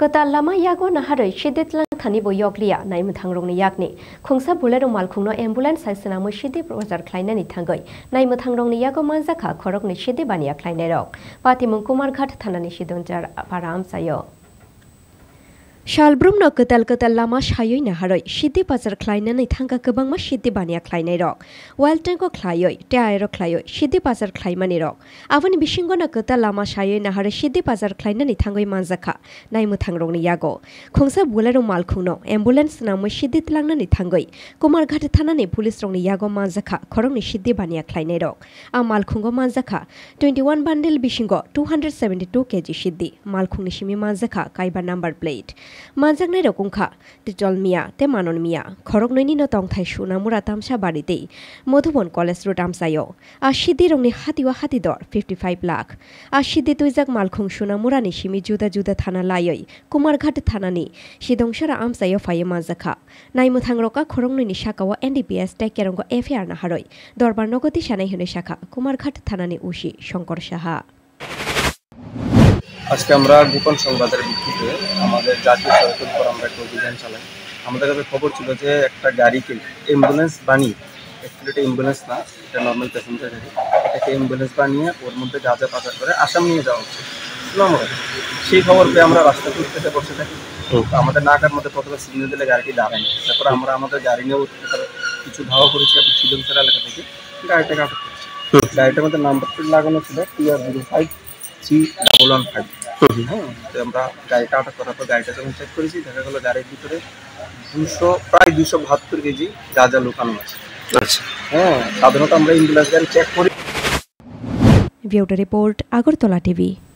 Kota lama yago naharai shidit lang thani bo yoglia nai muthang rong ni yakni khongsa bulero mal khungno ambulance sai sena mo shidi bazar khlaina ni thangoi nai muthang rong ni yago manza kha khorok ni shidi bania khlaina rok pati mungkumar ghat thana ni shidon jar param sayo শালব্রুমনো কতাল কতাল Lama সায়ই নাহারই সিদ্ধি বাজার খ্লাইনাनै থাঙ্গা গোবাংমা সিদ্ধি বানিয়া খ্লাইনাই rock ওয়ালটেঙ্কো খ্লাইয়ই টেয়ায়র খ্লাইয়ই সিদ্ধি বাজার খ্লাইমানি rock আবন আবনি বিশিঙ্গনা কতাল Lama সায়ই নাহারই সিদ্ধি বাজার খ্লাইনাनै থাঙ্গই মানজাখা নাইমু থাংরংনি ইয়াগো খংসা Bolero মালখুংনো ambulance নামু সিদ্ধি তলাংনাनै থাঙ্গই Kumarghat থানানি police রংনি ইয়াগো মানজাখা খরংনি সিদ্ধি বানিয়া খ্লাইনাই রক আ মাল মালখুঙ্গো twenty one bundle two hundred seventy two K G মালখুংনি সিমি মানজাখা কাইবার নাম্বার প্লেট মানজাংনাই রকম খা টিটল মিয়া তে মানন মিয়া খরকনৈনি ন তংথাই সুনামুরা তামসা বাড়িতেই মধুবন কলেজ রোড আমসায় আশিদি রংনি হাতিওয়া হাতি দর ফিফটি ফাইভ লাখ আশিদি তুইজাক মালখং সুনামুরা নিশিমি জুদা জুদা থানা লাইয়ই কুমারঘাট থানা নি সিদংসারা আমসায় ফাইয়ে মানজাখা নাইমুথাং রকা খরকনৈনি শাকাওয়া এনডিপিএস টেক কেরঙ্গ এফএআর নাহারই দরবার নগতি সানাই হনে শাখা কুমারঘাট থানানি উশি শঙ্কর সাহা আজকে আমরা গোপন সংবাদের ভিত্তিতে আমাদের জাতীয় সড়কের উপর আমরা একটা অভিযান চালাই আমাদের কাছে খবর ছিল যে একটা গাড়িকে অ্যাম্বুলেন্স বানিয়ে অ্যাকচুয়ালি এটা অ্যাম্বুলেন্স না এটা নর্মাল প্যাসেঞ্জার গাড়ি এটাকে অ্যাম্বুলেন্স বানিয়ে ওর মধ্যে যা যা পাচার করে আসাম নিয়ে যাওয়া হচ্ছে আমরা সেই খবর পেয়ে আমরা রাস্তা থেকে বসে থাকি আমাদের নাকার মধ্যে প্রথমে সিগন্যাল দিলে গাড়িটি দাঁড়ায়নি তারপর আমরা আমাদের গাড়ি নিয়েও কিছু ধাওয়া করেছি আপনি সৃজনশীল এলাকা থেকে গাড়িটাকে আটক করেছি গাড়িটার মধ্যে নাম্বার প্লেট লাগানো ছিল T R zero five three double one five হ্যাঁ আমরা গাড়িটা আটক করার পর গাড়িটা যখন চেক করেছি দেখা গেলো গাড়ির ভিতরে দুশো প্রায় দুশো বাহাত্তর কেজি যা যা লুকানো আছে আচ্ছা। হ্যাঁ সাধারণত আমরা ইন্ডুলাস গাড়ি চেক করি ভিউটা রিপোর্ট আগরতলা টিভি